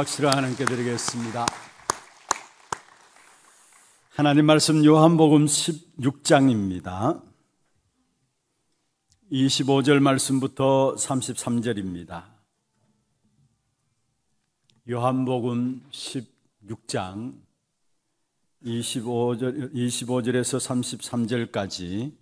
박수를 하나님께 드리겠습니다. 하나님 말씀 요한복음 16장입니다. 25절 말씀부터 33절입니다. 요한복음 16장 25절, 25절에서 33절까지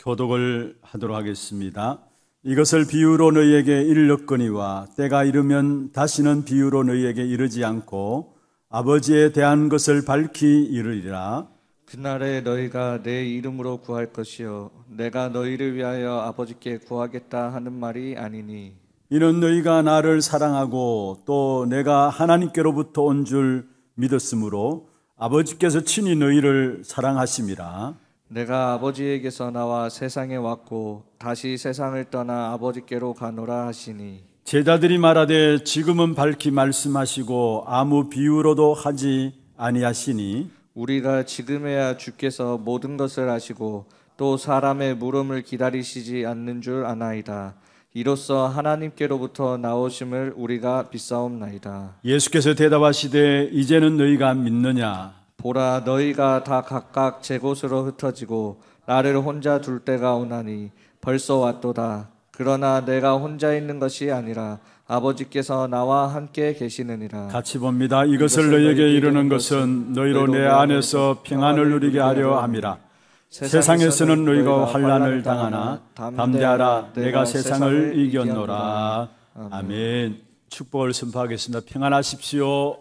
교독을 하도록 하겠습니다. 이것을 비유로 너희에게 일렀거니와 때가 이르면 다시는 비유로 너희에게 이르지 않고 아버지에 대한 것을 밝히 이르리라. 그날에 너희가 내 이름으로 구할 것이요 내가 너희를 위하여 아버지께 구하겠다 하는 말이 아니니 이는 너희가 나를 사랑하고 또 내가 하나님께로부터 온 줄 믿었으므로 아버지께서 친히 너희를 사랑하심이라 내가 아버지에게서 나와 세상에 왔고 다시 세상을 떠나 아버지께로 가노라 하시니 제자들이 말하되 지금은 밝히 말씀하시고 아무 비유로도 하지 아니하시니 우리가 지금에야 주께서 모든 것을 아시고 또 사람의 물음을 기다리시지 않는 줄 아나이다 이로써 하나님께로부터 나오심을 우리가 비싸옵나이다 예수께서 대답하시되 이제는 너희가 믿느냐 보라 너희가 다 각각 제 곳으로 흩어지고 나를 혼자 둘 때가 오나니 벌써 왔도다. 그러나 내가 혼자 있는 것이 아니라 아버지께서 나와 함께 계시느니라. 같이 봅니다. 이것을 너희에게 이르는 것은 너희로 내 안에서 평안을 누리게 하려 함이라. 세상에서는 너희가 환란을 당하나 담대하라 내가 세상을 이겼노라. 아멘. 축복을 선포하겠습니다. 평안하십시오.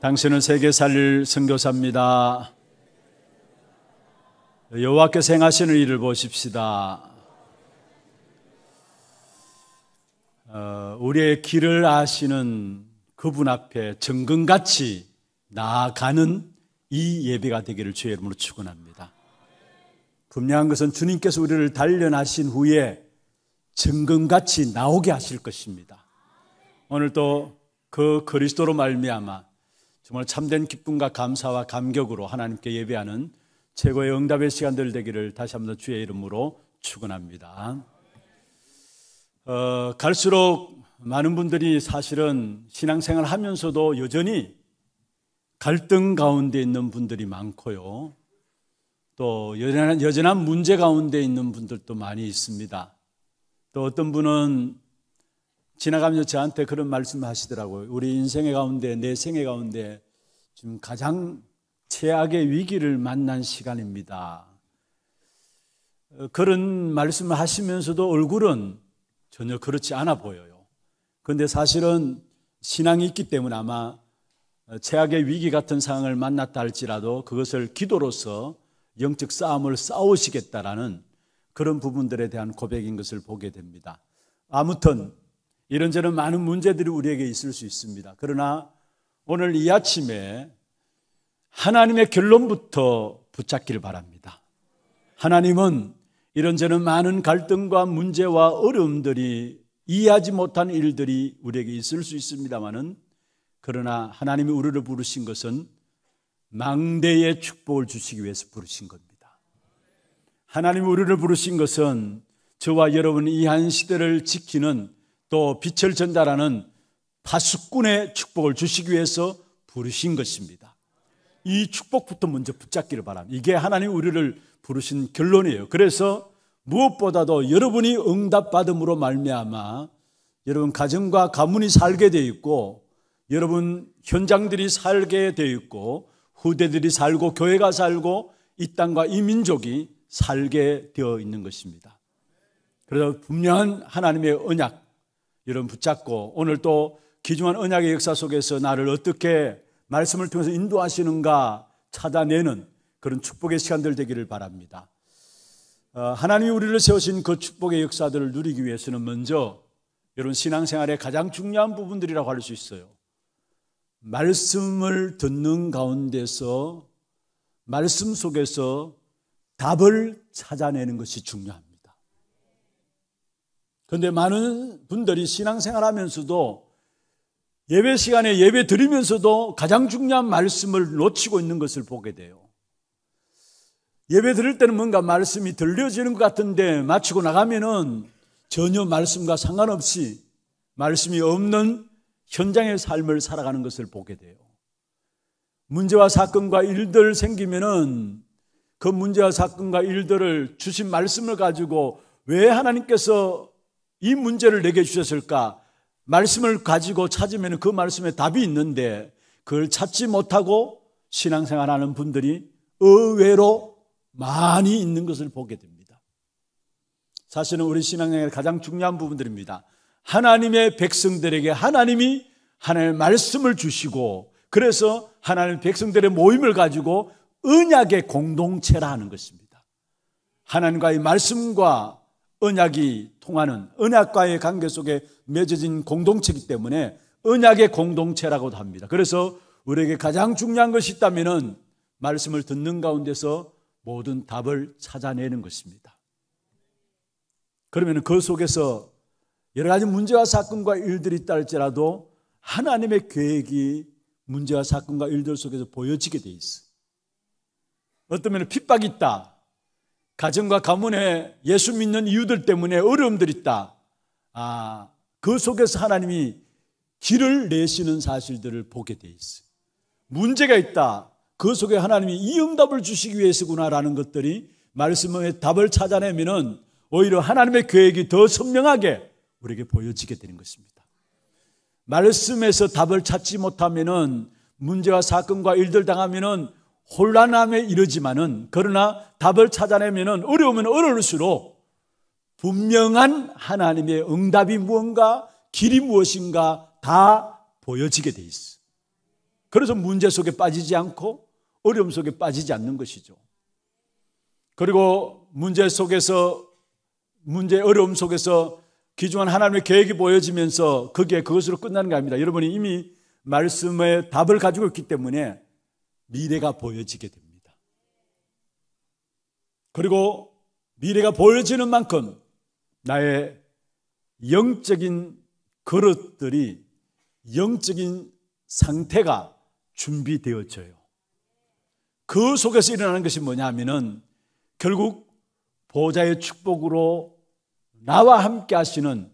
당신은 세계 살릴 선교사입니다. 여호와께 행하시는 일을 보십시다. 어, 우리의 길을 아시는 그분 앞에 정근같이 나아가는 이 예배가 되기를 주의 이름으로 축원합니다. 분명한 것은 주님께서 우리를 단련하신 후에 정금같이 나오게 하실 것입니다. 오늘 또 그 그리스도로 말미암아 정말 참된 기쁨과 감사와 감격으로 하나님께 예배하는 최고의 응답의 시간들 되기를 다시 한번 주의 이름으로 축원합니다. 어, 갈수록 많은 분들이 사실은 신앙생활 하면서도 여전히 갈등 가운데 있는 분들이 많고요. 또 여전한, 여전한 문제 가운데 있는 분들도 많이 있습니다. 또 어떤 분은 지나가면서 저한테 그런 말씀을 하시더라고요. 우리 인생의 가운데, 내 생애 가운데 지금 가장 최악의 위기를 만난 시간입니다. 어, 그런 말씀을 하시면서도 얼굴은 전혀 그렇지 않아 보여요. 그런데 사실은 신앙이 있기 때문에 아마 어, 최악의 위기 같은 상황을 만났다 할지라도 그것을 기도로서 영적 싸움을 싸우시겠다라는 그런 부분들에 대한 고백인 것을 보게 됩니다. 아무튼 이런저런 많은 문제들이 우리에게 있을 수 있습니다. 그러나 오늘 이 아침에 하나님의 결론부터 붙잡기를 바랍니다. 하나님은 이런저런 많은 갈등과 문제와 어려움들이 이해하지 못한 일들이 우리에게 있을 수 있습니다만은 그러나 하나님이 우리를 부르신 것은 망대의 축복을 주시기 위해서 부르신 겁니다. 하나님이 우리를 부르신 것은 저와 여러분이 이 한 시대를 지키는 또 빛을 전달하는 파수꾼의 축복을 주시기 위해서 부르신 것입니다. 이 축복부터 먼저 붙잡기를 바랍니다. 이게 하나님 우리를 부르신 결론이에요. 그래서 무엇보다도 여러분이 응답받음으로 말미암아 여러분 가정과 가문이 살게 되어 있고 여러분 현장들이 살게 되어 있고 후대들이 살고 교회가 살고 이 땅과 이 민족이 살게 되어 있는 것입니다. 그래서 분명한 하나님의 언약 여러분 붙잡고 오늘 또 귀중한 언약의 역사 속에서 나를 어떻게 말씀을 통해서 인도하시는가 찾아내는 그런 축복의 시간들 되기를 바랍니다. 어, 하나님이 우리를 세우신 그 축복의 역사들을 누리기 위해서는 먼저 여러분 신앙생활의 가장 중요한 부분들이라고 할 수 있어요. 말씀을 듣는 가운데서 말씀 속에서 답을 찾아내는 것이 중요합니다. 그런데 많은 분들이 신앙생활 하면서도 예배 시간에 예배 드리면서도 가장 중요한 말씀을 놓치고 있는 것을 보게 돼요. 예배 들을 때는 뭔가 말씀이 들려지는 것 같은데 마치고 나가면은 전혀 말씀과 상관없이 말씀이 없는 현장의 삶을 살아가는 것을 보게 돼요. 문제와 사건과 일들 생기면은 그 문제와 사건과 일들을 주신 말씀을 가지고 왜 하나님께서 이 문제를 내게 주셨을까? 말씀을 가지고 찾으면 그 말씀에 답이 있는데 그걸 찾지 못하고 신앙생활하는 분들이 의외로 많이 있는 것을 보게 됩니다. 사실은 우리 신앙생활의 가장 중요한 부분들입니다. 하나님의 백성들에게 하나님이 하나님의 말씀을 주시고 그래서 하나님의 백성들의 모임을 가지고 은약의 공동체라 하는 것입니다. 하나님과의 말씀과 언약이 통하는 언약과의 관계 속에 맺어진 공동체이기 때문에 언약의 공동체라고도 합니다. 그래서 우리에게 가장 중요한 것이 있다면은 말씀을 듣는 가운데서 모든 답을 찾아내는 것입니다. 그러면 그 속에서 여러 가지 문제와 사건과 일들이 있다 할지라도 하나님의 계획이 문제와 사건과 일들 속에서 보여지게 돼 있어. 어떤 면에 핍박이 있다. 가정과 가문에 예수 믿는 이유들 때문에 어려움들 있다. 아, 그 속에서 하나님이 길을 내시는 사실들을 보게 돼있어 문제가 있다. 그 속에 하나님이 이 응답을 주시기 위해서구나라는 것들이 말씀의 답을 찾아내면은 오히려 하나님의 계획이 더 선명하게 우리에게 보여지게 되는 것입니다. 말씀에서 답을 찾지 못하면은 문제와 사건과 일들 당하면은 혼란함에 이르지만은 그러나 답을 찾아내면은 어려우면 어려울수록 분명한 하나님의 응답이 무언가 길이 무엇인가 다 보여지게 돼 있어. 그래서 문제 속에 빠지지 않고 어려움 속에 빠지지 않는 것이죠. 그리고 문제 속에서 문제 어려움 속에서 기중한 하나님의 계획이 보여지면서 그게 그것으로 끝나는 게 아닙니다. 여러분이 이미 말씀의 답을 가지고 있기 때문에 미래가 보여지게 됩니다. 그리고 미래가 보여지는 만큼 나의 영적인 그릇들이 영적인 상태가 준비되어져요. 그 속에서 일어나는 것이 뭐냐 하면은 결국 보좌의 축복으로 나와 함께 하시는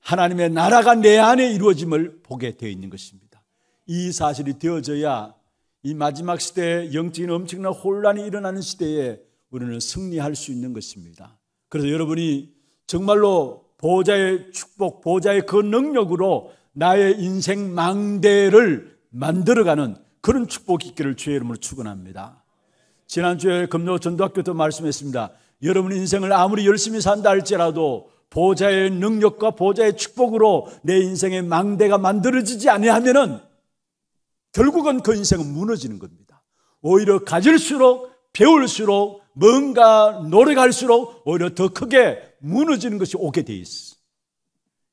하나님의 나라가 내 안에 이루어짐을 보게 되어 있는 것입니다. 이 사실이 되어져야 이 마지막 시대에 영적인 엄청난 혼란이 일어나는 시대에 우리는 승리할 수 있는 것입니다. 그래서 여러분이 정말로 보호자의 축복, 보호자의 그 능력으로 나의 인생 망대를 만들어가는 그런 축복이 있기를 주의 이름으로 축원합니다. 지난주에 금요 전도학교도 말씀했습니다. 여러분 인생을 아무리 열심히 산다 할지라도 보호자의 능력과 보호자의 축복으로 내 인생의 망대가 만들어지지 아니면 결국은 그 인생은 무너지는 겁니다. 오히려 가질수록 배울수록 뭔가 노력할수록 오히려 더 크게 무너지는 것이 오게 돼 있어.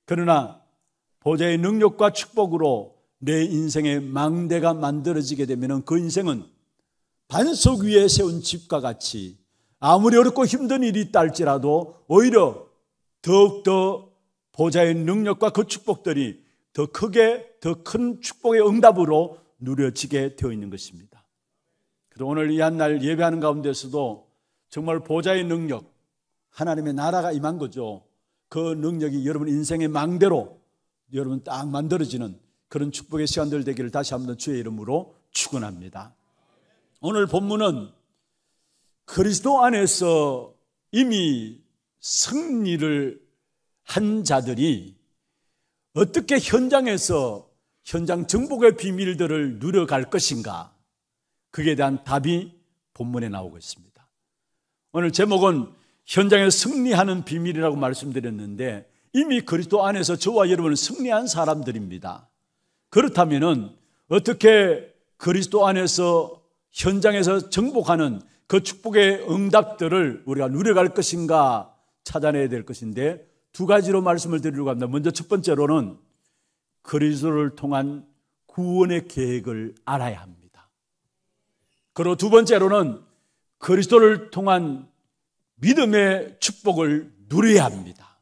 그러나 보좌의 능력과 축복으로 내 인생의 망대가 만들어지게 되면 그 인생은 반석 위에 세운 집과 같이 아무리 어렵고 힘든 일이 있다 할지라도 오히려 더욱더 보좌의 능력과 그 축복들이 더 크게 더 큰 축복의 응답으로 누려지게 되어 있는 것입니다. 그래서 오늘 이한날 예배하는 가운데서도 정말 보좌의 능력, 하나님의 나라가 임한 거죠. 그 능력이 여러분 인생의 망대로 여러분 딱 만들어지는 그런 축복의 시간들 되기를 다시 한번 주의 이름으로 축원합니다. 오늘 본문은 그리스도 안에서 이미 승리를 한 자들이 어떻게 현장에서 현장 정복의 비밀들을 누려갈 것인가? 그에 대한 답이 본문에 나오고 있습니다. 오늘 제목은 현장에 승리하는 비밀이라고 말씀드렸는데 이미 그리스도 안에서 저와 여러분은 승리한 사람들입니다. 그렇다면 어떻게 그리스도 안에서 현장에서 정복하는 그 축복의 응답들을 우리가 누려갈 것인가 찾아내야 될 것인데 두 가지로 말씀을 드리려고 합니다. 먼저 첫 번째로는 그리스도를 통한 구원의 계획을 알아야 합니다. 그리고 두 번째로는 그리스도를 통한 믿음의 축복을 누려야 합니다.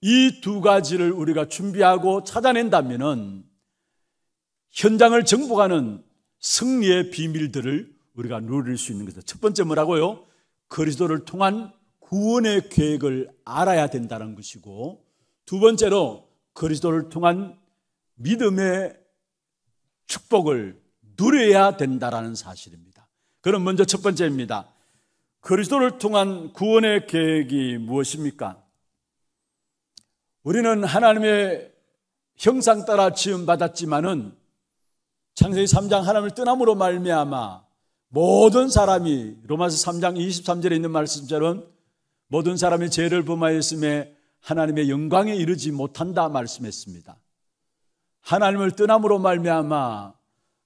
이 두 가지를 우리가 준비하고 찾아낸다면 현장을 정복하는 승리의 비밀들을 우리가 누릴 수 있는 것이죠. 첫 번째 뭐라고요? 그리스도를 통한 구원의 계획을 알아야 된다는 것이고 두 번째로 그리스도를 통한 믿음의 축복을 누려야 된다라는 사실입니다. 그럼 먼저 첫 번째입니다. 그리스도를 통한 구원의 계획이 무엇입니까? 우리는 하나님의 형상 따라 지음 받았지만은 창세기 3장 하나님을 떠남으로 말미암아 모든 사람이 로마서 3장 23절에 있는 말씀처럼 모든 사람이 죄를 범하였음에 하나님의 영광에 이르지 못한다 말씀했습니다. 하나님을 떠남으로 말미암아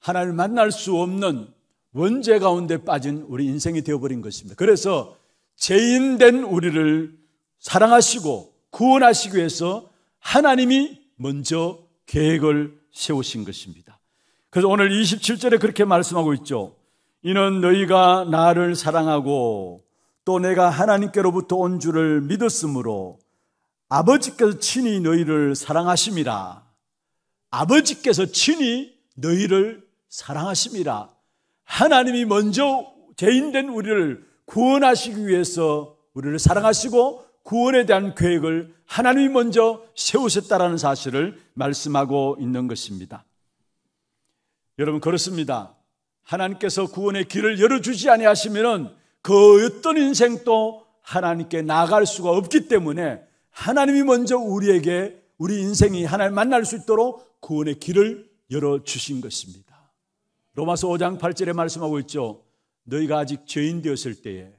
하나님을 만날 수 없는 원죄 가운데 빠진 우리 인생이 되어버린 것입니다. 그래서 죄인된 우리를 사랑하시고 구원하시기 위해서 하나님이 먼저 계획을 세우신 것입니다. 그래서 오늘 27절에 그렇게 말씀하고 있죠. 이는 너희가 나를 사랑하고 또 내가 하나님께로부터 온 줄을 믿었으므로 아버지께서 친히 너희를 사랑하심이라. 아버지께서 친히 너희를 사랑하십니다. 하나님이 먼저 죄인된 우리를 구원하시기 위해서 우리를 사랑하시고 구원에 대한 계획을 하나님이 먼저 세우셨다라는 사실을 말씀하고 있는 것입니다. 여러분 그렇습니다. 하나님께서 구원의 길을 열어주지 아니하시면그 어떤 인생도 하나님께 나갈 수가 없기 때문에 하나님이 먼저 우리에게 우리 인생이 하나님 만날 수 있도록 구원의 길을 열어주신 것입니다. 로마서 5장 8절에 말씀하고 있죠. 너희가 아직 죄인 되었을 때에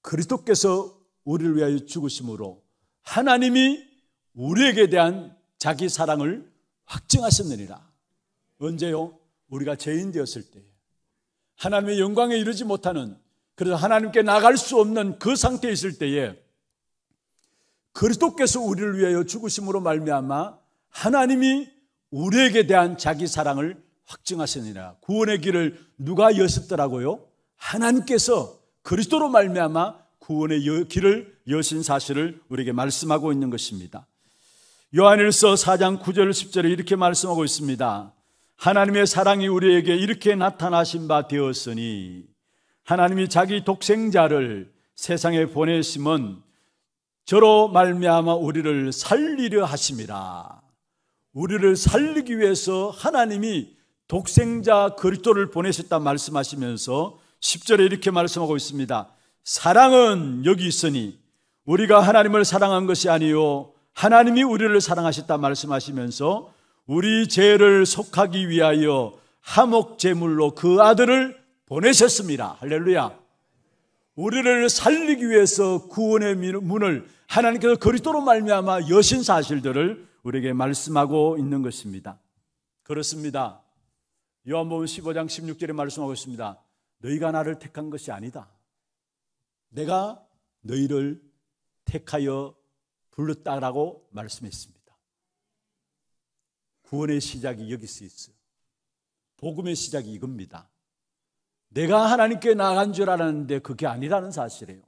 그리스도께서 우리를 위하여 죽으심으로 하나님이 우리에게 대한 자기 사랑을 확증하셨느니라. 언제요? 우리가 죄인 되었을 때에 하나님의 영광에 이르지 못하는 그래서 하나님께 나갈 수 없는 그 상태에 있을 때에 그리스도께서 우리를 위하여 죽으심으로 말미암아 하나님이 우리에게 대한 자기 사랑을 확증하시니라. 구원의 길을 누가 여셨더라고요? 하나님께서 그리스도로 말미암아 구원의 길을 여신 사실을 우리에게 말씀하고 있는 것입니다. 요한일서 4장 9절 10절에 이렇게 말씀하고 있습니다. 하나님의 사랑이 우리에게 이렇게 나타나신 바 되었으니 하나님이 자기 독생자를 세상에 보내심은 저로 말미암아 우리를 살리려 하십이라 우리를 살리기 위해서 하나님이 독생자 그리스도를 보내셨다 말씀하시면서 10절에 이렇게 말씀하고 있습니다. 사랑은 여기 있으니 우리가 하나님을 사랑한 것이 아니요 하나님이 우리를 사랑하셨다 말씀하시면서 우리 죄를 속하기 위하여 하목 제물로 그 아들을 보내셨습니다. 할렐루야. 우리를 살리기 위해서 구원의 문을 하나님께서 그리스도로 말미암아 여신 사실들을 우리에게 말씀하고 있는 것입니다. 그렇습니다. 요한복음 15장 16절에 말씀하고 있습니다. 너희가 나를 택한 것이 아니다. 내가 너희를 택하여 불렀다라고 말씀했습니다. 구원의 시작이 여기서 있어요. 복음의 시작이 이겁니다. 내가 하나님께 나간 줄 알았는데 그게 아니라는 사실이에요.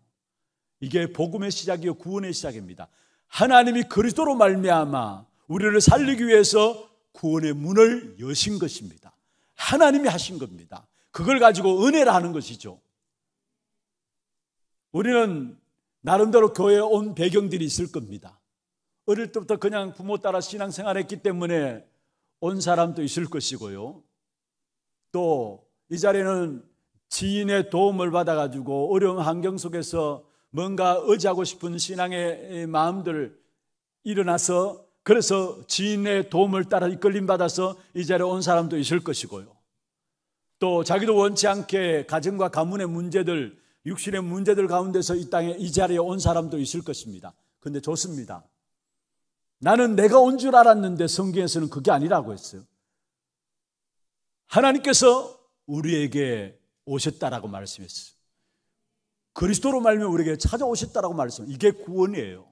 이게 복음의 시작이요 구원의 시작입니다. 하나님이 그리스도로 말미암아 우리를 살리기 위해서 구원의 문을 여신 것입니다. 하나님이 하신 겁니다. 그걸 가지고 은혜를 하는 것이죠. 우리는 나름대로 교회에 온 배경들이 있을 겁니다. 어릴 때부터 그냥 부모 따라 신앙생활 했기 때문에 온 사람도 있을 것이고요. 또 이 자리는 지인의 도움을 받아가지고 어려운 환경 속에서 뭔가 의지하고 싶은 신앙의 마음들 일어나서 그래서 지인의 도움을 따라 이끌림 받아서 이 자리에 온 사람도 있을 것이고요. 또 자기도 원치 않게 가정과 가문의 문제들, 육신의 문제들 가운데서 이 땅에 이 자리에 온 사람도 있을 것입니다. 근데 좋습니다. 나는 내가 온 줄 알았는데 성경에서는 그게 아니라고 했어요. 하나님께서 우리에게 오셨다라고 말씀했어요. 그리스도로 말면 우리에게 찾아오셨다라고 말씀. 이게 구원이에요.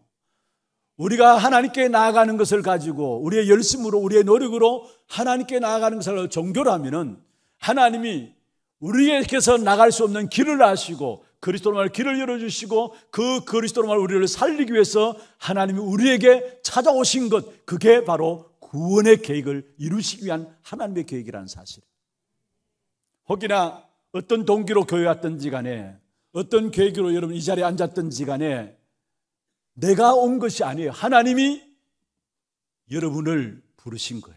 우리가 하나님께 나아가는 것을 가지고 우리의 열심으로 우리의 노력으로 하나님께 나아가는 것을 종교로 면은 하나님이 우리에게서 나갈 수 없는 길을 아시고 그리스도로 말 길을 열어주시고 그 그리스도로 말 우리를 살리기 위해서 하나님이 우리에게 찾아오신 것 그게 바로 구원의 계획을 이루시기 위한 하나님의 계획이라는 사실. 혹이나 어떤 동기로 교회 왔든지 간에 어떤 계기로 여러분 이 자리에 앉았던지 간에 내가 온 것이 아니에요. 하나님이 여러분을 부르신 거예요.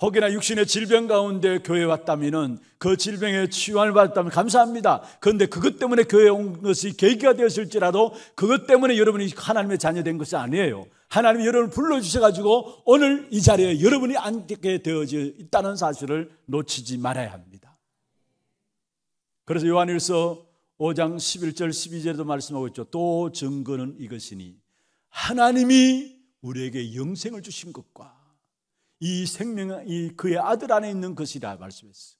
혹여나 육신의 질병 가운데 교회왔다면그 질병에 치유함을 받았다면 감사합니다. 그런데 그것 때문에 교회온 것이 계기가 되었을지라도 그것 때문에 여러분이 하나님의 자녀된 것이 아니에요. 하나님이 여러분을 불러주셔가지고 오늘 이 자리에 여러분이 앉게 되어져 있다는 사실을 놓치지 말아야 합니다. 그래서 요한일서 5장 11절 12절에도 말씀하고 있죠. 또 증거는 이것이니 하나님이 우리에게 영생을 주신 것과 이 생명, 이 그의 아들 안에 있는 것이라 말씀했어요.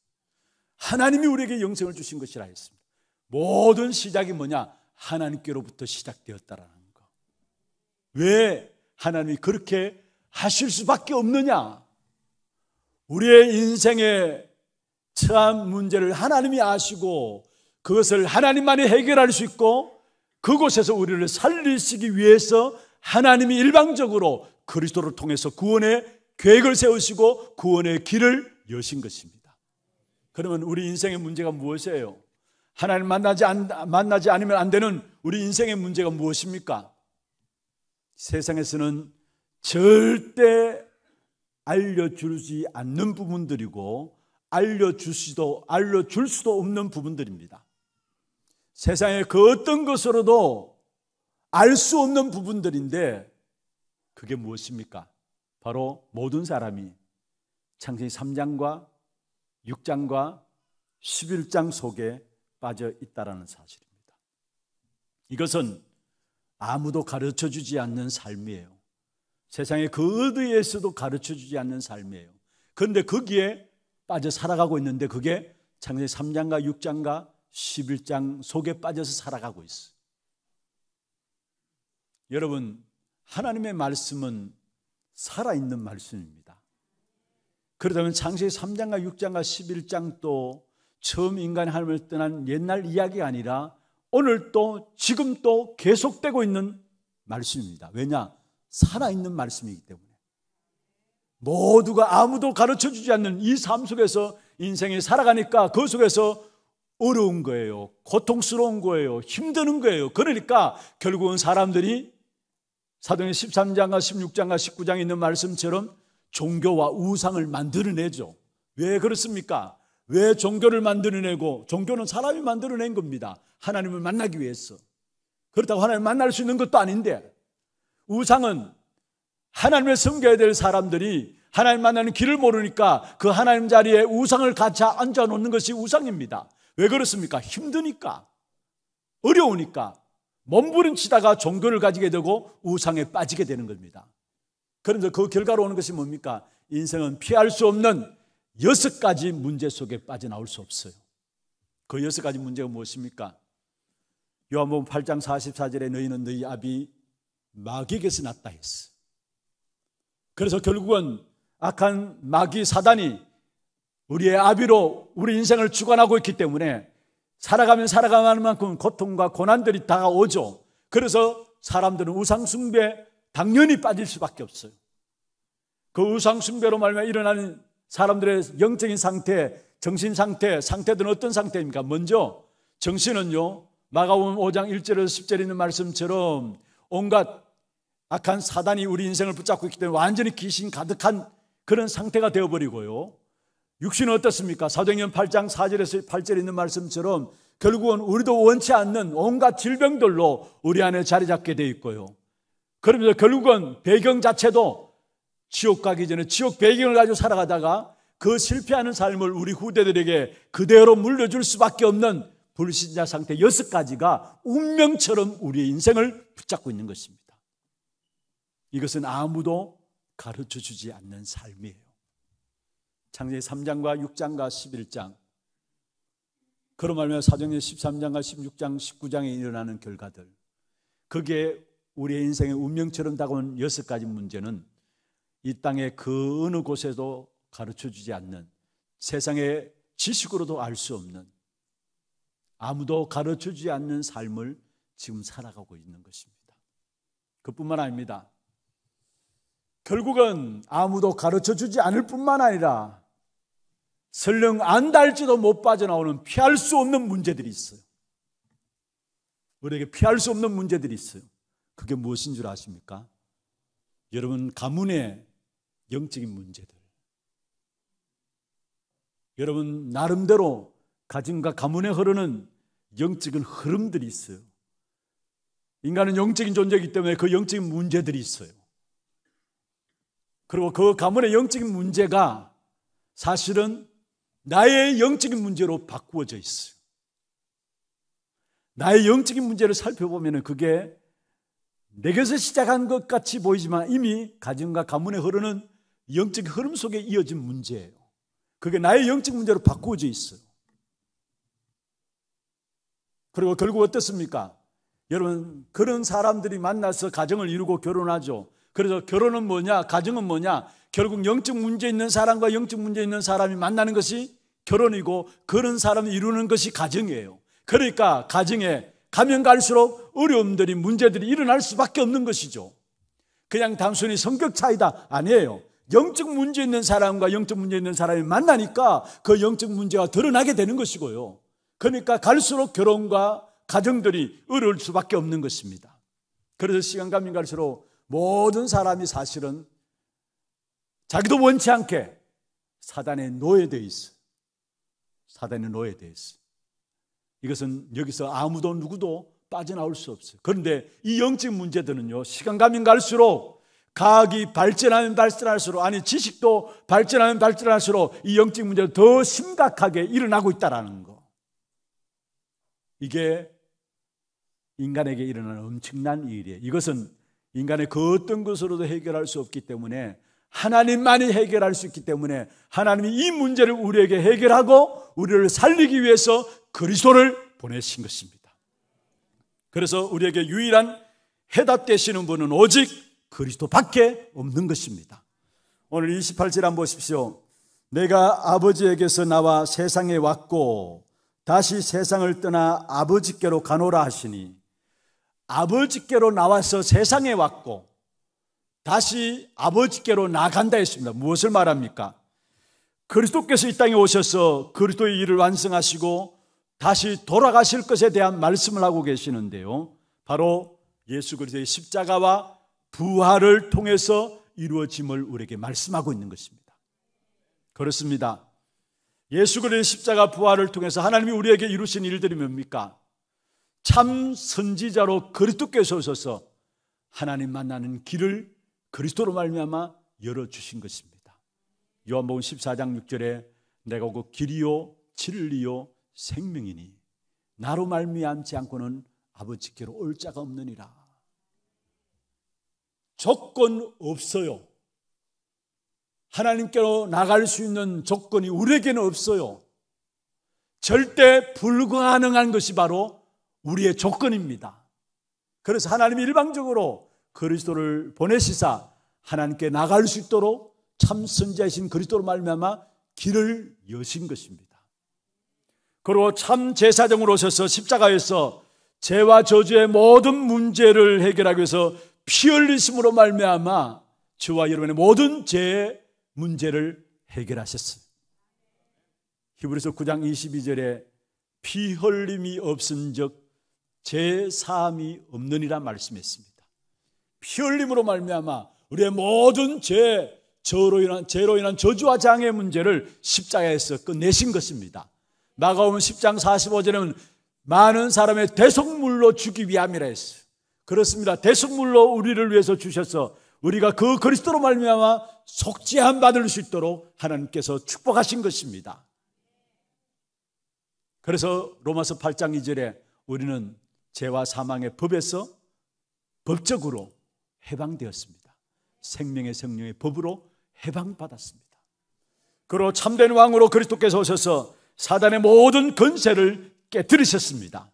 하나님이 우리에게 영생을 주신 것이라 했습니다. 모든 시작이 뭐냐? 하나님께로부터 시작되었다라는 거. 왜 하나님이 그렇게 하실 수밖에 없느냐? 우리의 인생의 처한 문제를 하나님이 아시고 그것을 하나님만이 해결할 수 있고 그곳에서 우리를 살리시기 위해서 하나님이 일방적으로 그리스도를 통해서 구원의 계획을 세우시고 구원의 길을 여신 것입니다. 그러면 우리 인생의 문제가 무엇이에요? 하나님 만나지, 안, 만나지 않으면 안 되는 우리 인생의 문제가 무엇입니까? 세상에서는 절대 알려주지 않는 부분들이고 알려주시도 알려줄 수도 없는 부분들입니다. 세상의 그 어떤 것으로도 알 수 없는 부분들인데 그게 무엇입니까? 바로 모든 사람이 창세기 3장과 6장과 11장 속에 빠져 있다라는 사실입니다. 이것은 아무도 가르쳐 주지 않는 삶이에요. 세상의 그 어디에서도 가르쳐 주지 않는 삶이에요. 그런데 거기에 빠져 살아가고 있는데 그게 창세기 3장과 6장과 11장 속에 빠져서 살아가고 있어 여러분, 하나님의 말씀은 살아있는 말씀입니다. 그러다면 창세기 3장과 6장과 11장도 처음 인간이 하나님을 떠난 옛날 이야기가 아니라 오늘도 지금도 계속되고 있는 말씀입니다. 왜냐? 살아있는 말씀이기 때문에. 모두가 아무도 가르쳐 주지 않는 이 삶 속에서 인생이 살아가니까 그 속에서 어려운 거예요. 고통스러운 거예요. 힘드는 거예요. 그러니까 결국은 사람들이 사도행 13장과 16장과 19장에 있는 말씀처럼 종교와 우상을 만들어내죠. 왜 그렇습니까? 왜 종교를 만들어내고 종교는 사람이 만들어낸 겁니다. 하나님을 만나기 위해서. 그렇다고 하나님 을 만날 수 있는 것도 아닌데 우상은 하나님을 섬겨야 될 사람들이 하나님 만나는 길을 모르니까 그 하나님 자리에 우상을 같이 앉아 놓는 것이 우상입니다. 왜 그렇습니까? 힘드니까, 어려우니까, 몸부림치다가 종교를 가지게 되고 우상에 빠지게 되는 겁니다. 그런데 그 결과로 오는 것이 뭡니까? 인생은 피할 수 없는 여섯 가지 문제 속에 빠져나올 수 없어요. 그 여섯 가지 문제가 무엇입니까? 요한복음 8장 44절에 너희는 너희 아비 마귀에게서 났다 했어. 그래서 결국은 악한 마귀 사단이 우리의 아비로 우리 인생을 주관하고 있기 때문에 살아가면 살아가는 만큼 고통과 고난들이 다가오죠. 그래서 사람들은 우상숭배 당연히 빠질 수밖에 없어요. 그 우상숭배로 말면 일어나는 사람들의 영적인 상태, 정신 상태, 상태들은 어떤 상태입니까? 먼저 정신은요. 마가음 5장 1절에서 10절에 있는 말씀처럼 온갖 악한 사단이 우리 인생을 붙잡고 있기 때문에 완전히 귀신 가득한 그런 상태가 되어버리고요. 육신은 어떻습니까? 사도행전 8장 4절에서 8절에 있는 말씀처럼 결국은 우리도 원치 않는 온갖 질병들로 우리 안에 자리 잡게 돼 있고요. 그러면서 결국은 배경 자체도 지옥 가기 전에 지옥 배경을 가지고 살아가다가 그 실패하는 삶을 우리 후대들에게 그대로 물려줄 수밖에 없는 불신자 상태 여섯 가지가 운명처럼 우리의 인생을 붙잡고 있는 것입니다. 이것은 아무도 가르쳐 주지 않는 삶이에요. 창세기 3장과 6장과 11장 그로 말하면 사정년 13장과 16장, 19장에 일어나는 결과들 그게 우리의 인생의 운명처럼 다가온 여섯 가지 문제는 이 땅의 그 어느 곳에도 가르쳐 주지 않는 세상의 지식으로도 알 수 없는 아무도 가르쳐 주지 않는 삶을 지금 살아가고 있는 것입니다. 그뿐만 아닙니다. 결국은 아무도 가르쳐 주지 않을 뿐만 아니라 설령 안다 할지도 못 빠져나오는 피할 수 없는 문제들이 있어요. 우리에게 피할 수 없는 문제들이 있어요. 그게 무엇인 줄 아십니까? 여러분, 가문의 영적인 문제들. 여러분, 나름대로 가정과 가문에 흐르는 영적인 흐름들이 있어요. 인간은 영적인 존재이기 때문에 그 영적인 문제들이 있어요. 그리고 그 가문의 영적인 문제가 사실은 나의 영적인 문제로 바꾸어져 있어요. 나의 영적인 문제를 살펴보면 그게 내게서 시작한 것 같이 보이지만 이미 가정과 가문에 흐르는 영적 흐름 속에 이어진 문제예요. 그게 나의 영적 문제로 바꾸어져 있어요. 그리고 결국 어떻습니까? 여러분, 그런 사람들이 만나서 가정을 이루고 결혼하죠. 그래서 결혼은 뭐냐? 가정은 뭐냐? 결국 영적 문제 있는 사람과 영적 문제 있는 사람이 만나는 것이 결혼이고 그런 사람 이루는 것이 가정이에요. 그러니까 가정에 가면 갈수록 어려움들이 문제들이 일어날 수밖에 없는 것이죠. 그냥 단순히 성격 차이다 아니에요. 영적 문제 있는 사람과 영적 문제 있는 사람이 만나니까 그 영적 문제가 드러나게 되는 것이고요. 그러니까 갈수록 결혼과 가정들이 어려울 수밖에 없는 것입니다. 그래서 시간 가면 갈수록 모든 사람이 사실은 자기도 원치 않게 사단에 노예되어 있어. 요 사단의 노예에 대해서. 이것은 여기서 아무도 누구도 빠져나올 수 없어요. 그런데 이 영적 문제들은요, 시간 가면 갈수록 과학이 발전하면 발전할수록, 아니, 지식도 발전하면 발전할수록 이 영적 문제가 더 심각하게 일어나고 있다라는 거. 이게 인간에게 일어나는 엄청난 일이에요. 이것은 인간의 그 어떤 것으로도 해결할 수 없기 때문에 하나님만이 해결할 수 있기 때문에 하나님이 이 문제를 우리에게 해결하고 우리를 살리기 위해서 그리스도를 보내신 것입니다. 그래서 우리에게 유일한 해답 되시는 분은 오직 그리스도밖에 없는 것입니다. 오늘 28절 한번 보십시오. 내가 아버지에게서 나와 세상에 왔고 다시 세상을 떠나 아버지께로 가노라 하시니 아버지께로 나와서 세상에 왔고 다시 아버지께로 나간다 했습니다. 무엇을 말합니까? 그리스도께서 이 땅에 오셔서 그리스도의 일을 완성하시고 다시 돌아가실 것에 대한 말씀을 하고 계시는데요. 바로 예수 그리스도의 십자가와 부활을 통해서 이루어짐을 우리에게 말씀하고 있는 것입니다. 그렇습니다. 예수 그리스도의 십자가 부활을 통해서 하나님이 우리에게 이루신 일들이 뭡니까? 참 선지자로 그리스도께서 오셔서 하나님 만나는 길을 그리스도로 말미암아 열어 주신 것입니다. 요한복음 14장 6절에 내가 오 길이요 진리요 생명이니 나로 말미암지 않고는 아버지께로 올 자가 없느니라. 조건 없어요. 하나님께로 나갈 수 있는 조건이 우리에게는 없어요. 절대 불가능한 것이 바로 우리의 조건입니다. 그래서 하나님이 일방적으로 그리스도를 보내시사 하나님께 나갈 수 있도록 참선지자신 그리스도로 말미암아 길을 여신 것입니다. 그리고 참 제사장으로 오셔서 십자가에서 죄와 저주의 모든 문제를 해결하기 위해서 피 흘리심으로 말미암아 저와 여러분의 모든 죄 문제를 해결하셨어요. 히브리서 9장 22절에 피 흘림이 없은 즉 죄사함이 없느니라 말씀했습니다. 피 흘림으로 말미암아 우리의 모든 죄, 저로 인한 죄로 인한 저주와 장애 문제를 십자가에서 끝내신 것입니다. 마가오면 10장 45절에는 많은 사람의 대속물로 주기 위함이라 했어요. 그렇습니다. 대속물로 우리를 위해서 주셔서 우리가 그 그리스도로 말미암아 속죄함 받을 수 있도록 하나님께서 축복하신 것입니다. 그래서 로마서 8장 2절에 우리는 죄와 사망의 법에서 법적으로 해방되었습니다. 생명의 성령의 법으로 해방받았습니다. 그러 참된 왕으로 그리스도께서 오셔서 사단의 모든 권세를 깨뜨리셨습니다.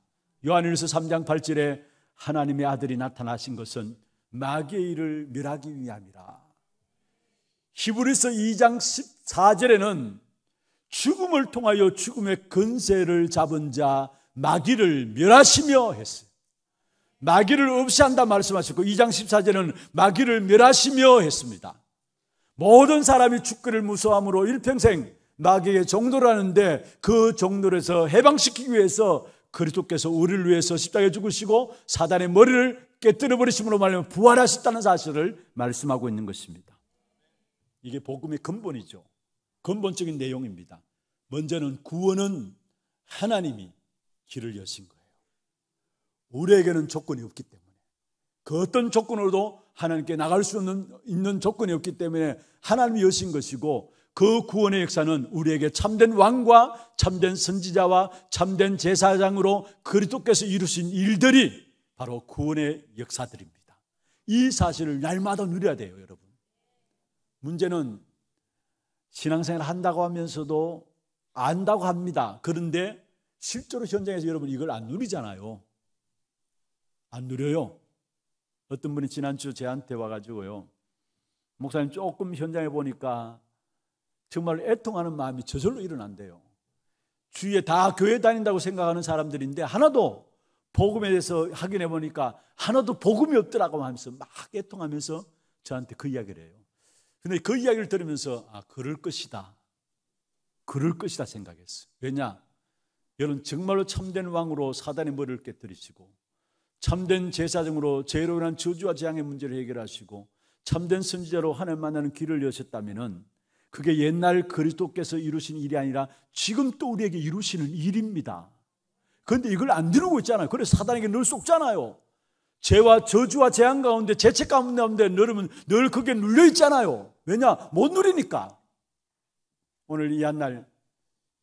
요한일서 3장 8절에 하나님의 아들이 나타나신 것은 마귀의 일을 멸하기 위함이라. 히브리서 2장 14절에는 죽음을 통하여 죽음의 근세를 잡은 자 마귀를 멸하시며 했어요. 마귀를 없이한다 말씀하셨고 2장 14절은 마귀를 멸하시며 했습니다. 모든 사람이 죽기를 무서함으로 일평생 마귀의 종노라는데 그 종노에서 해방시키기 위해서 그리스도께서 우리를 위해서 십자가에 죽으시고 사단의 머리를 깨뜨려 버리심으로 말하면 부활하셨다는 사실을 말씀하고 있는 것입니다. 이게 복음의 근본이죠. 근본적인 내용입니다. 먼저는 구원은 하나님이 길을 여신 거예요. 우리에게는 조건이 없기 때문에 그 어떤 조건으로도 하나님께 나갈 수 없는 있는 조건이 없기 때문에 하나님이 여신 것이고 그 구원의 역사는 우리에게 참된 왕과 참된 선지자와 참된 제사장으로 그리스도께서 이루신 일들이 바로 구원의 역사들입니다. 이 사실을 날마다 누려야 돼요, 여러분. 문제는 신앙생활 한다고 하면서도 안다고 합니다. 그런데 실제로 현장에서 여러분 이걸 안 누리잖아요. 안 누려요. 어떤 분이 지난주 제한테 와가지고요. 목사님 조금 현장에 보니까 정말 애통하는 마음이 저절로 일어난대요. 주위에 다 교회 다닌다고 생각하는 사람들인데 하나도 복음에 대해서 확인해 보니까 하나도 복음이 없더라고 하면서 막 애통하면서 저한테 그 이야기를 해요. 근데 그 이야기를 들으면서 아, 그럴 것이다. 그럴 것이다 생각했어요. 왜냐? 여러분 정말로 참된 왕으로 사단의 머리를 깨뜨리시고 참된 제사장으로 죄로운 저주와 재앙의 문제를 해결하시고 참된 선지자로 하나님 만나는 길을 여셨다면 그게 옛날 그리스도께서 이루신 일이 아니라 지금 또 우리에게 이루시는 일입니다. 그런데 이걸 안 누르고 있잖아요. 그래서 사단에게 늘 속잖아요. 죄와 저주와 재앙 가운데 죄책 가운데 누르면 늘 그게 눌려 있잖아요. 왜냐? 못 누리니까. 오늘 이 한날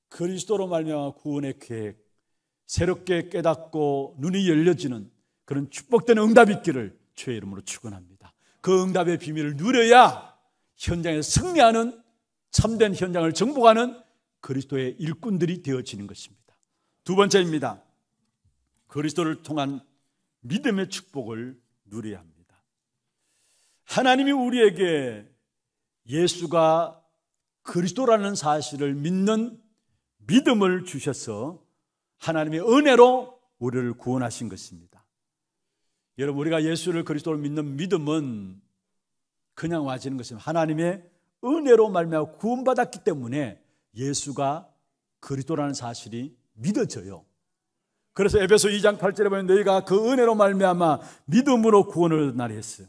그리스도로 말미암아 구원의 계획 새롭게 깨닫고 눈이 열려지는 그런 축복된 응답 있기를 주의 이름으로 축원합니다. 그 응답의 비밀을 누려야 현장에 승리하는 참된 현장을 정복하는 그리스도의 일꾼들이 되어지는 것입니다. 두 번째입니다. 그리스도를 통한 믿음의 축복을 누려야 합니다. 하나님이 우리에게 예수가 그리스도라는 사실을 믿는 믿음을 주셔서 하나님의 은혜로 우리를 구원하신 것입니다. 여러분 우리가 예수를 그리스도를 믿는 믿음은 그냥 와지는 것입니다. 하나님의 은혜로 말미암아 구원받았기 때문에 예수가 그리스도라는 사실이 믿어져요. 그래서 에베소 2장 8절에 보면 너희가 그 은혜로 말미암아 믿음으로 구원을 나리 했어요.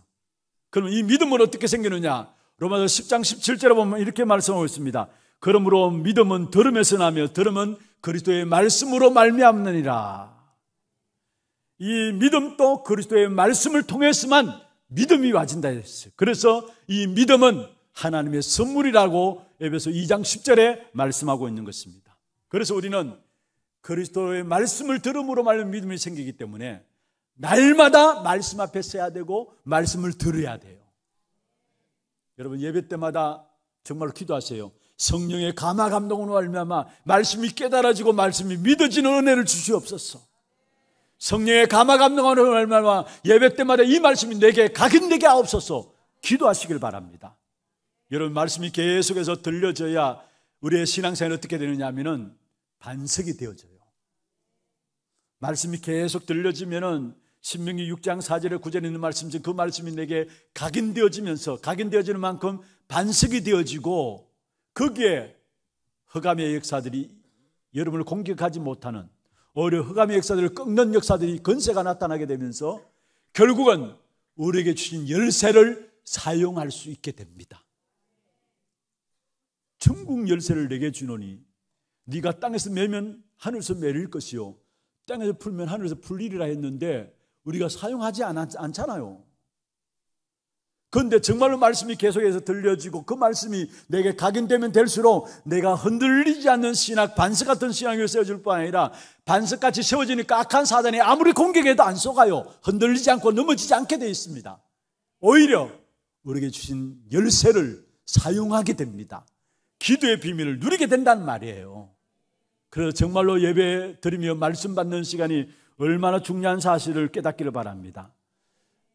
그럼 이 믿음은 어떻게 생기느냐? 로마서 10장 17절에 보면 이렇게 말씀하고 있습니다. 그러므로 믿음은 들음에서 나며 들음은 그리스도의 말씀으로 말미암느니라. 이 믿음 도 그리스도의 말씀을 통해서만 믿음이 와진다 했어요. 그래서 이 믿음은 하나님의 선물이라고 에베소 2장 10절에 말씀하고 있는 것입니다. 그래서 우리는 그리스도의 말씀을 들음으로 말면 믿음이 생기기 때문에 날마다 말씀 앞에 서야 되고 말씀을 들어야 돼요. 여러분 예배 때마다 정말 기도하세요. 성령의 감화 감동으로 말미암아 말씀이 깨달아지고 말씀이 믿어지는 은혜를 주시옵소서. 성령의 가마 감동하는 얼마나 예배 때마다 이 말씀이 내게 각인되게 하옵소서 기도하시길 바랍니다. 여러분 말씀이 계속해서 들려져야 우리의 신앙생활 어떻게 되느냐 하면은 반석이 되어져요. 말씀이 계속 들려지면은 신명기 6장 4절에 구절에 있는 말씀 중 그 말씀이 내게 각인되어지면서 각인되어지는 만큼 반석이 되어지고 거기에 허감의 역사들이 여러분을 공격하지 못하는 오히려 흑암의 역사들을 꺾는 역사들이 건세가 나타나게 되면서 결국은 우리에게 주신 열쇠를 사용할 수 있게 됩니다. 천국 열쇠를 내게 주노니 네가 땅에서 매면 하늘에서 매릴 것이요 땅에서 풀면 하늘에서 풀리리라 했는데 우리가 사용하지 않, 않잖아요. 그런데 정말로 말씀이 계속해서 들려지고 그 말씀이 내게 각인되면 될수록 내가 흔들리지 않는 신학, 반석 같은 신앙이세워질뿐 아니라 반석같이 세워지니까 악한 사단이 아무리 공격해도 안 속아요. 흔들리지 않고 넘어지지 않게 되어 있습니다. 오히려 우리에게 주신 열쇠를 사용하게 됩니다. 기도의 비밀을 누리게 된단 말이에요. 그래서 정말로 예배 드리며 말씀 받는 시간이 얼마나 중요한 사실을 깨닫기를 바랍니다.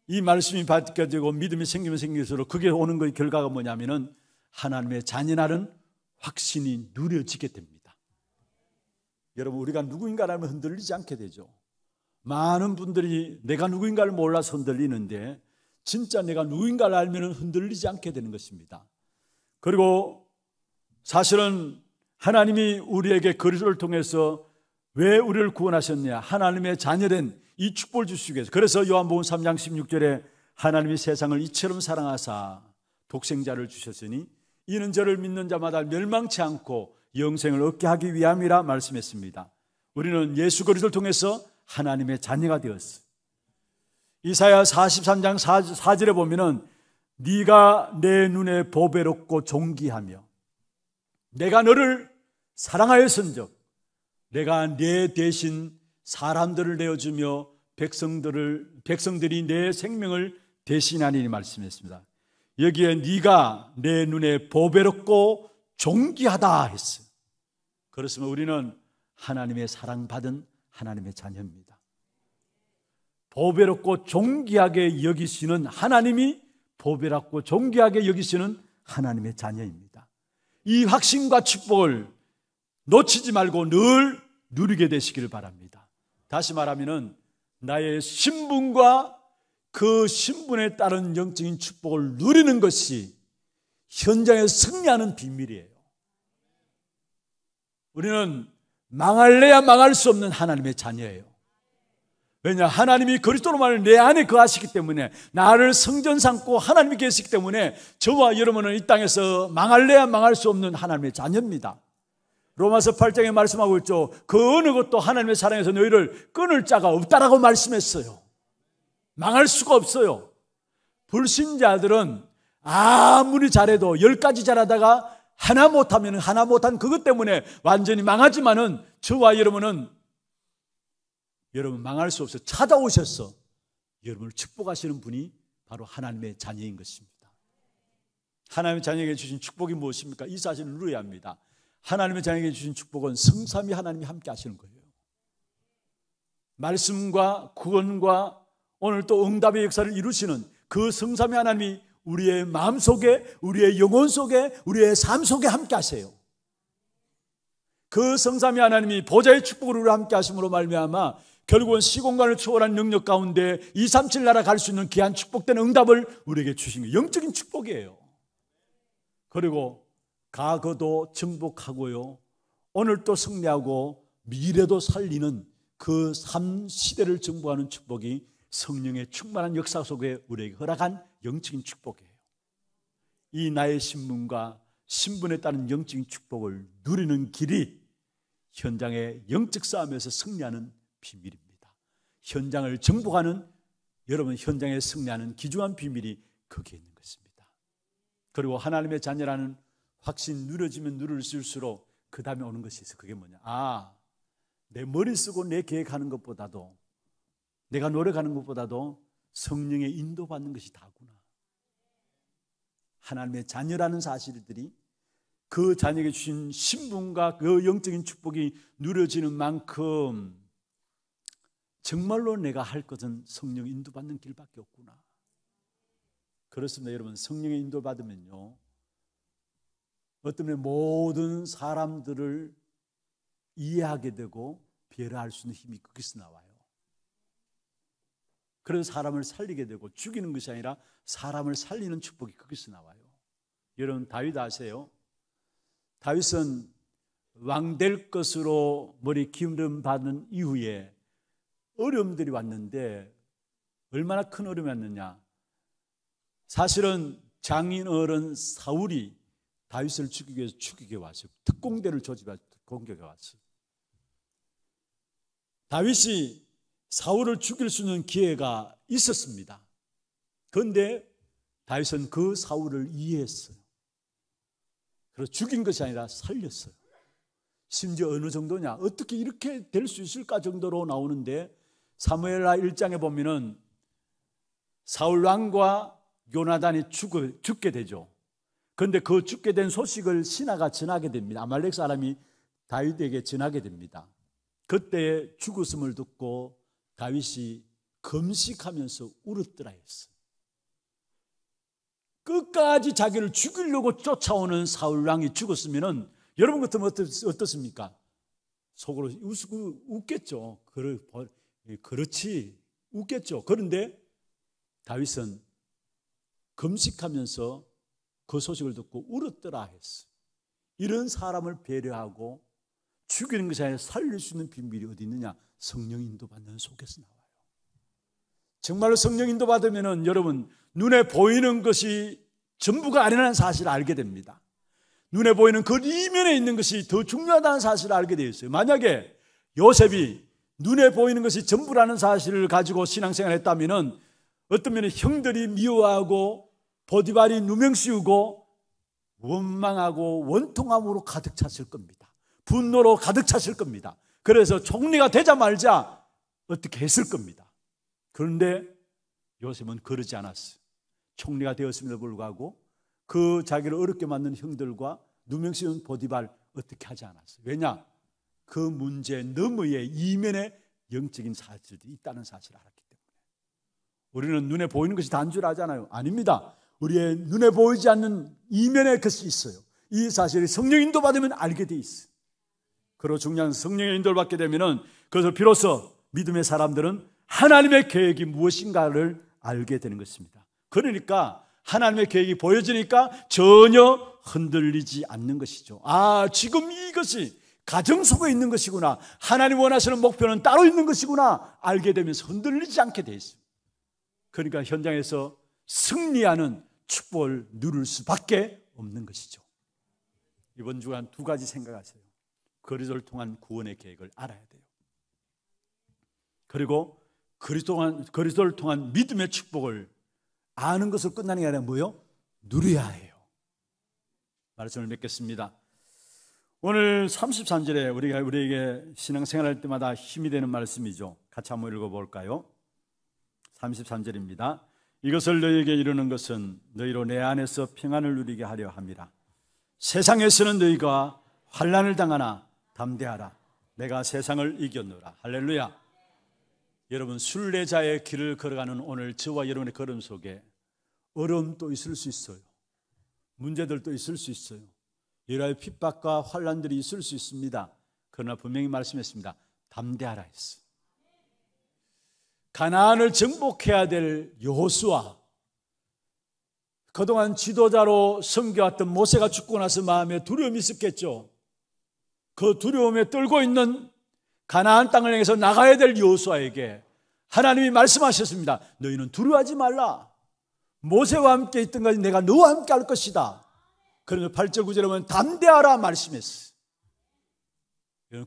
이 말씀이 바뀌어지고 믿음이 생기면 생길수록 그게 오는 거 결과가 뭐냐면은 하나님의 잔인하는 확신이 누려지게 됩니다. 여러분 우리가 누구인가라면 흔들리지 않게 되죠. 많은 분들이 내가 누구인가를 몰라서 흔들리는데 진짜 내가 누구인가를 알면 흔들리지 않게 되는 것입니다. 그리고 사실은 하나님이 우리에게 그리스도를 통해서 왜 우리를 구원하셨냐? 하나님의 자녀된 이 축복을 주시기 위해서. 그래서 요한복음 3장 16절에 하나님이 세상을 이처럼 사랑하사 독생자를 주셨으니 이는 저를 믿는 자마다 멸망치 않고 영생을 얻게 하기 위함이라 말씀했습니다. 우리는 예수 그리스도를 통해서 하나님의 자녀가 되었어. 이사야 43장 4절에 보면은 네가 내 눈에 보배롭고 존귀하며 내가 너를 사랑하였은적 내가 네 대신 사람들을 내어주며 백성들을 백성들이 내 생명을 대신하니 말씀했습니다. 여기에 네가 내 눈에 보배롭고 존귀하다 했어. 그렇으면 우리는 하나님의 사랑받은 하나님의 자녀입니다. 보배롭고 존귀하게 여기시는 하나님이 보배롭고 존귀하게 여기시는 하나님의 자녀입니다. 이 확신과 축복을 놓치지 말고 늘 누리게 되시기를 바랍니다. 다시 말하면 나의 신분과 그 신분에 따른 영적인 축복을 누리는 것이 현장에 승리하는 비밀이에요. 우리는 망할래야 망할 수 없는 하나님의 자녀예요. 왜냐 하나님이 그리스도로만 내 안에 거하시기 그 때문에 나를 성전 삼고 하나님이 계시기 때문에 저와 여러분은 이 땅에서 망할래야 망할 수 없는 하나님의 자녀입니다. 로마서 8장에 말씀하고 있죠. 그 어느 것도 하나님의 사랑에서 너희를 끊을 자가 없다라고 말씀했어요. 망할 수가 없어요. 불신자들은 아무리 잘해도 열 가지 잘하다가 하나 못하면 하나 못한 그것 때문에 완전히 망하지만은 저와 여러분은 여러분 망할 수 없어 찾아오셨어. 여러분을 축복하시는 분이 바로 하나님의 자녀인 것입니다. 하나님의 자녀에게 주신 축복이 무엇입니까? 이 사실을 누려야 합니다. 하나님의 자녀에게 주신 축복은 성삼이 하나님이 함께 하시는 거예요. 말씀과 구원과 오늘 또 응답의 역사를 이루시는 그 성삼위 하나님이 우리의 마음 속에, 우리의 영혼 속에, 우리의 삶 속에 함께 하세요. 그 성삼위 하나님이 보좌의 축복을 우리 함께 하심으로 말미암아 결국은 시공간을 초월한 능력 가운데 2, 3, 7 나라 갈 수 있는 귀한 축복된 응답을 우리에게 주신 게 영적인 축복이에요. 그리고 과거도 정복하고요. 오늘도 승리하고 미래도 살리는 그삶 시대를 정복하는 축복이 성령의 충만한 역사 속에 우리에게 허락한 영적인 축복이에요. 이 나의 신분과 신분에 따른 영적인 축복을 누리는 길이 현장의 영적 싸움에서 승리하는 비밀입니다. 현장을 정복하는 여러분 현장에 승리하는 기중한 비밀이 거기에 있는 것입니다. 그리고 하나님의 자녀라는 확신 누려지면 누를수록 그 다음에 오는 것이 있어. 그게 뭐냐? 아, 내 머리 쓰고 내 계획하는 것보다도 내가 노력하는 것보다도 성령의 인도받는 것이 다구나. 하나님의 자녀라는 사실들이 그 자녀에게 주신 신분과 그 영적인 축복이 누려지는 만큼 정말로 내가 할 것은 성령 인도받는 길밖에 없구나. 그렇습니다. 여러분, 성령의 인도받으면요. 어떤 면 모든 사람들을 이해하게 되고 배려할 수 있는 힘이 거기서 나와요. 그런 사람을 살리게 되고 죽이는 것이 아니라 사람을 살리는 축복이 거기서 나와요. 여러분 다윗 아세요? 다윗은 왕 될 것으로 머리 기름 받은 이후에 어려움들이 왔는데 얼마나 큰 어려움이었느냐? 사실은 장인 어른 사울이 다윗을 죽이기 위해서 죽이게 왔어요. 특공대를 조직해서 공격해 왔어요. 다윗이 사울을 죽일 수 있는 기회가 있었습니다. 그런데 다윗은 그 사울을 이해했어요. 그래서 죽인 것이 아니라 살렸어요. 심지어 어느 정도냐, 어떻게 이렇게 될 수 있을까 정도로 나오는데 사무엘라 1장에 보면은 사울 왕과 요나단이 죽게 되죠. 그런데 그 죽게 된 소식을 신하가 전하게 됩니다. 아말렉 사람이 다윗에게 전하게 됩니다. 그때 죽었음을 듣고 다윗이 금식하면서 울었더라 했어. 끝까지 자기를 죽이려고 쫓아오는 사울 왕이 죽었으면은 여러분 같으면 어떻, 습니까 속으로 웃고 웃겠죠. 예, 그렇지 웃겠죠. 그런데 다윗은 금식하면서 그 소식을 듣고 울었더라 했어. 이런 사람을 배려하고 죽이는 것이 아니라 살릴 수 있는 비밀이 어디 있느냐? 성령 인도받는 속에서 나와요. 정말로 성령 인도받으면 여러분 눈에 보이는 것이 전부가 아니라는 사실을 알게 됩니다. 눈에 보이는 그 이면에 있는 것이 더 중요하다는 사실을 알게 되어 있어요. 만약에 요셉이 눈에 보이는 것이 전부라는 사실을 가지고 신앙생활을 했다면 어떤 면에 형들이 미워하고 보디발이 누명 씌우고 원망하고 원통함으로 가득 찼을 겁니다. 분노로 가득 찼을 겁니다. 그래서 총리가 되자 말자 어떻게 했을 겁니다. 그런데 요셉은 그러지 않았어요. 총리가 되었음에도 불구하고 그 자기를 어렵게 만든 형들과 누명 씌운 보디발 어떻게 하지 않았어요. 왜냐? 그 문제 너머에 이면에 영적인 사실들이 있다는 사실을 알았기 때문에. 우리는 눈에 보이는 것이 단 줄 알잖아요. 아닙니다. 우리의 눈에 보이지 않는 이면에 것이 있어요. 이 사실이 성령 인도 받으면 알게 돼있어 그러 중요한 성령의 인도를 받게 되면은 그것을 비로소 믿음의 사람들은 하나님의 계획이 무엇인가를 알게 되는 것입니다. 그러니까 하나님의 계획이 보여지니까 전혀 흔들리지 않는 것이죠. 아, 지금 이것이 가정 속에 있는 것이구나. 하나님 원하시는 목표는 따로 있는 것이구나. 알게 되면서 흔들리지 않게 돼있습니 그러니까 현장에서 승리하는 축복을 누를 수밖에 없는 것이죠. 이번 주간 두 가지 생각하세요. 그리스도를 통한 구원의 계획을 알아야 돼요. 그리고 그리스도를 통한 믿음의 축복을 아는 것을 끝나는 게 아니라 뭐요? 누려야 해요. 말씀을 맺겠습니다. 오늘 33절에 우리가 우리에게 신앙생활할 때마다 힘이 되는 말씀이죠. 같이 한번 읽어볼까요? 33절입니다. 이것을 너희에게 이루는 것은 너희로 내 안에서 평안을 누리게 하려 합니다. 세상에서는 너희가 환란을 당하나 담대하라. 내가 세상을 이겼노라. 할렐루야. 여러분 순례자의 길을 걸어가는 오늘 저와 여러분의 걸음 속에 어려움도 있을 수 있어요. 문제들도 있을 수 있어요. 여러 가 핍박과 환란들이 있을 수 있습니다. 그러나 분명히 말씀했습니다. 담대하라 했어요. 가나안을 정복해야 될 여호수아 그동안 지도자로 섬겨왔던 모세가 죽고 나서 마음에 두려움이 있었겠죠. 그 두려움에 떨고 있는 가나안 땅을 향해서 나가야 될 여호수아에게 하나님이 말씀하셨습니다. 너희는 두려워하지 말라. 모세와 함께 있던 것이 내가 너와 함께 할 것이다. 그러면 8절 9절에 보면 담대하라 말씀했어.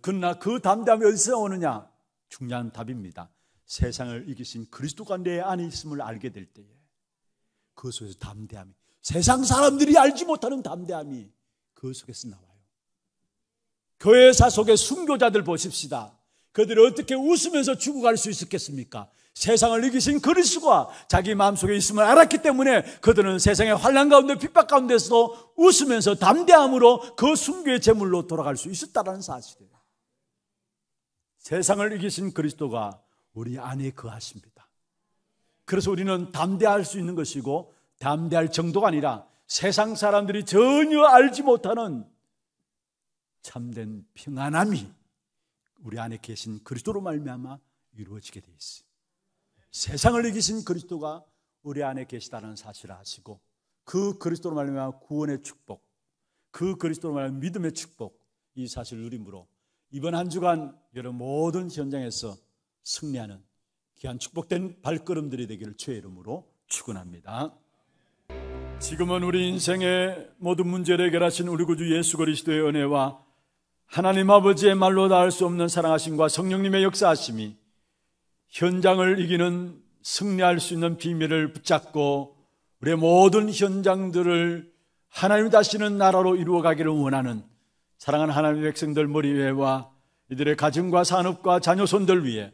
그러나 그 담대함이 어디서 오느냐? 중요한 답입니다. 세상을 이기신 그리스도가 내 안에 있음을 알게 될 때에 그 속에서 담대함이 세상 사람들이 알지 못하는 담대함이 그 속에서 나와요. 교회사 속의 순교자들 보십시다. 그들이 어떻게 웃으면서 죽어갈 수 있었겠습니까? 세상을 이기신 그리스도가 자기 마음속에 있음을 알았기 때문에 그들은 세상의 환란 가운데 핍박 가운데서도 웃으면서 담대함으로 그 순교의 제물로 돌아갈 수있었다는 사실이에요. 세상을 이기신 그리스도가 우리 안에 거하십니다. 그래서 우리는 담대할 수 있는 것이고 담대할 정도가 아니라 세상 사람들이 전혀 알지 못하는 참된 평안함이 우리 안에 계신 그리스도로 말미암아 이루어지게 되어 있어요. 세상을 이기신 그리스도가 우리 안에 계시다는 사실을 아시고 그 그리스도로 말미암아 구원의 축복, 그 그리스도로 말미암아 믿음의 축복 이 사실을 누림으로 이번 한 주간 여러분 모든 현장에서 승리하는 귀한 축복된 발걸음들이 되기를 주의 이름으로 축원합니다. 지금은 우리 인생의 모든 문제를 해결하신 우리 구주 예수 그리스도의 은혜와 하나님 아버지의 말로 닿을 수 없는 사랑하심과 성령님의 역사하심이 현장을 이기는 승리할 수 있는 비밀을 붙잡고 우리의 모든 현장들을 하나님 다시는 나라로 이루어 가기를 원하는 사랑하는 하나님의 백성들 머리 위와 이들의 가정과 산업과 자녀손들 위에